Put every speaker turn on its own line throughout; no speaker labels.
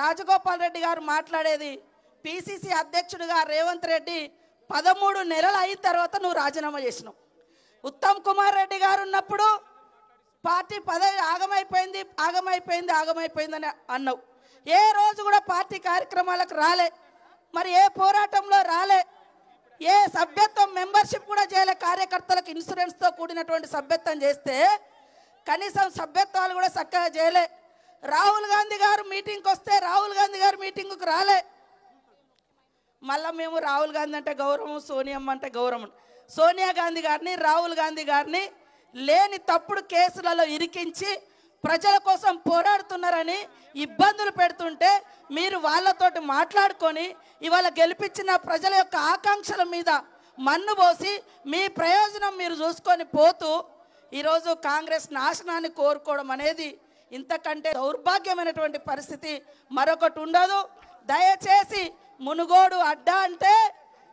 రాజగోపాల్ రెడ్డి గారు మాట్లాడేది పిసిసి అధ్యక్షుడిగా రేవంత్ రెడ్డి పదమూడు నెలలు అయిన తర్వాత నువ్వు రాజీనామా చేసినావు ఉత్తమ్ కుమార్ రెడ్డి గారు ఉన్నప్పుడు పార్టీ పదవి ఆగమైపోయింది ఆగమైపోయింది ఆగమైపోయిందని అన్నావు ఏ రోజు కూడా పార్టీ కార్యక్రమాలకు రాలే మరి ఏ పోరాటంలో రాలే ఏ సభ్యత్వం మెంబర్షిప్ కూడా చేయలే కార్యకర్తలకు ఇన్సూరెన్స్తో కూడినటువంటి సభ్యత్వం చేస్తే కనీసం సభ్యత్వాలు కూడా చక్కగా చేయలే రాహుల్ గాంధీ గారు మీటింగ్ రాహుల్ గాంధీ గారు మీటింగ్కి రాలే మళ్ళీ మేము రాహుల్ గాంధీ అంటే గౌరవం సోనియమ్మ అంటే గౌరవం సోనియా గాంధీ గారిని రాహుల్ గాంధీ గారిని లేని తప్పుడు కేసులలో ఇరికించి ప్రజల కోసం పోరాడుతున్నారని ఇబ్బందులు పెడుతుంటే మీరు వాళ్ళతోటి మాట్లాడుకొని ఇవాళ గెలిపించిన ప్రజల యొక్క ఆకాంక్షల మీద మన్ను పోసి మీ ప్రయోజనం మీరు చూసుకొని పోతూ ఈరోజు కాంగ్రెస్ నాశనాన్ని కోరుకోవడం అనేది ఇంతకంటే దౌర్భాగ్యమైనటువంటి పరిస్థితి మరొకటి ఉండదు దయచేసి మునుగోడు అడ్డ అంటే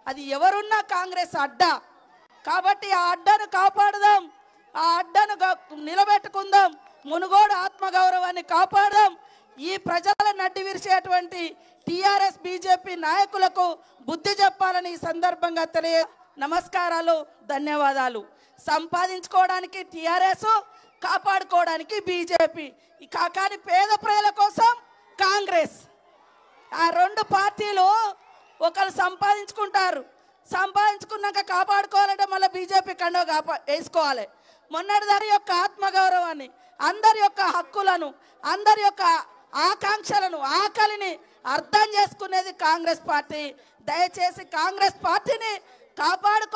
అది ఎవరున్నా కాంగ్రెస్ అడ్డ కాబట్టి ఆ అడ్డను కాపాడదాం ఆ అడ్డను నిలబెట్టుకుందాం మునుగోడు ఆత్మగౌరవాన్ని కాపాడదాం ఈ ప్రజల నడ్డి విరిచేటువంటి టీఆర్ఎస్ బీజేపీ నాయకులకు బుద్ధి చెప్పాలని ఈ సందర్భంగా తెలియ నమస్కారాలు ధన్యవాదాలు సంపాదించుకోవడానికి టీఆర్ఎస్ కాపాడుకోవడానికి బీజేపీ కానీ పేద ప్రజల కోసం కాంగ్రెస్ ఆ రెండు పార్టీలు ఒకరు సంపాదించుకుంటారు సంపాదించుకున్నాక కాపాడుకోవాలంటే మళ్ళీ బీజేపీ కండో కాపా వేసుకోవాలి మొన్నటిదారి యొక్క ఆత్మగౌరవాన్ని అందరి యొక్క హక్కులను అందరి యొక్క ఆకాంక్షలను ఆకలిని అర్థం చేసుకునేది కాంగ్రెస్ పార్టీ దయచేసి కాంగ్రెస్ పార్టీని కాపాడుకో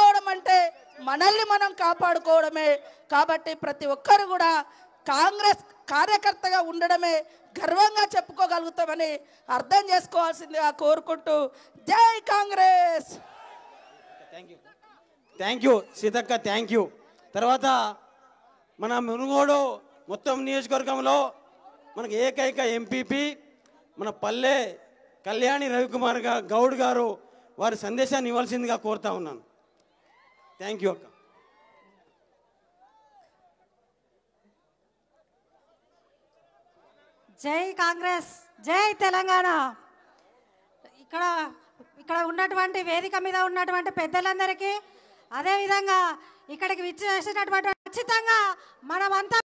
మనల్ని మనం కాపాడుకోవడమే కాబట్టి ప్రతి ఒక్కరు కూడా కాంగ్రెస్ కార్యకర్తగా ఉండడమే గర్వంగా చెప్పుకోగలుగుతామని అర్థం చేసుకోవాల్సిందిగా కోరుకుంటూ జై Congress
thank you thank you Seethakka thank you తర్వాత మన మునుగోడు మొత్తం నియోజకవర్గంలో మనకి ఏకైక ఎంపీపీ మన పల్లె కళ్యాణి రవికుమార్ గౌడ్ గారు వారి సందేశాన్ని ఇవ్వాల్సిందిగా కోరుతా ఉన్నాను థ్యాంక్ యూ అక్క
జై కాంగ్రెస్ జై తెలంగాణ ఇక్కడ ఇక్కడ ఉన్నటువంటి వేదిక మీద ఉన్నటువంటి పెద్దలందరికీ అదేవిధంగా ఇక్కడికి వేసినటువంటి ఖచ్చితంగా మనమంతా